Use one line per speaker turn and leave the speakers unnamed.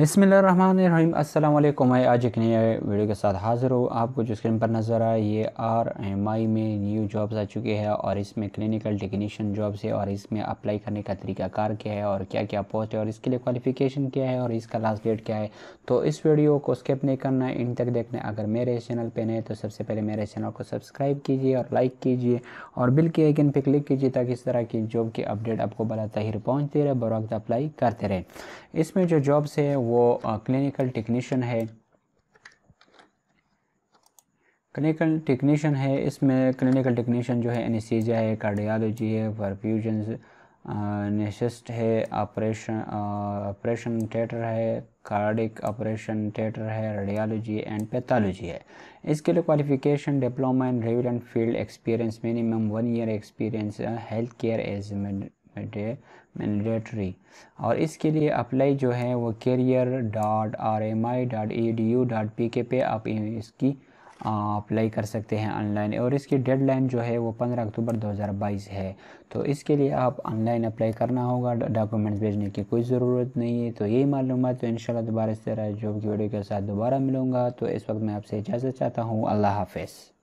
अस्सलाम वालेकुम मैं आज एक नए वीडियो के साथ हाज़िर हूँ आपको जो स्क्रीन पर नज़र आए ये आर एम आई में न्यू जॉब्स आ चुके हैं और इसमें क्लिनिकल टेक्नीशियन जॉब्स है और इसमें अप्लाई करने का तरीका कार क्या है और क्या क्या पोस्ट है और इसके लिए क्वालिफिकेशन क्या है और इसका लास्ट डेट क्या है तो इस वीडियो को स्किप नहीं करना है इन तक देखना अगर मेरे इस चैनल पर नए तो सबसे पहले मेरे चैनल को सब्सक्राइब कीजिए और लाइक कीजिए और बिल के आइकन पर क्लिक कीजिए ताकि इस तरह की जॉब की अपडेट आपको बला तहिर पहुँचती रहे बर अप्लाई करते रहे इसमें जो जॉब्स है वो क्लिनिकल टेक्नीशियन है क्लिनिकल टेक्नीशियन है इसमें क्लिनिकल टेक्नीशियन जो है एनिसीजिया है कार्डियालॉजी है परफ्यूजन नेसिस्ट है ऑपरेशन ऑपरेशन थिएटर है कार्डिक ऑपरेशन थिएटर है रेडियोलॉजी एंड पैथोलॉजी है इसके लिए क्वालिफिकेशन डिप्लोमा इन रेवल field experience minimum one year experience health care as mandatory और इसके लिए अप्लाई जो है वो career dot R M I dot E D U dot P K पे आप इसकी अप्लाई कर सकते हैं ऑनलाइन और इसकी डेडलाइन जो है वो 15 अक्टूबर 2022 है तो इसके लिए आप ऑनलाइन अप्लाई करना होगा डॉक्यूमेंट्स भेजने की कोई ज़रूरत नहीं है तो यही मालूम है तो इन दोबारा इस तरह जॉब की वीडियो के साथ दोबारा मिलूँगा तो इस वक्त मैं आपसे इजाज़त चाहता हूँ अल्लाह हाफिज़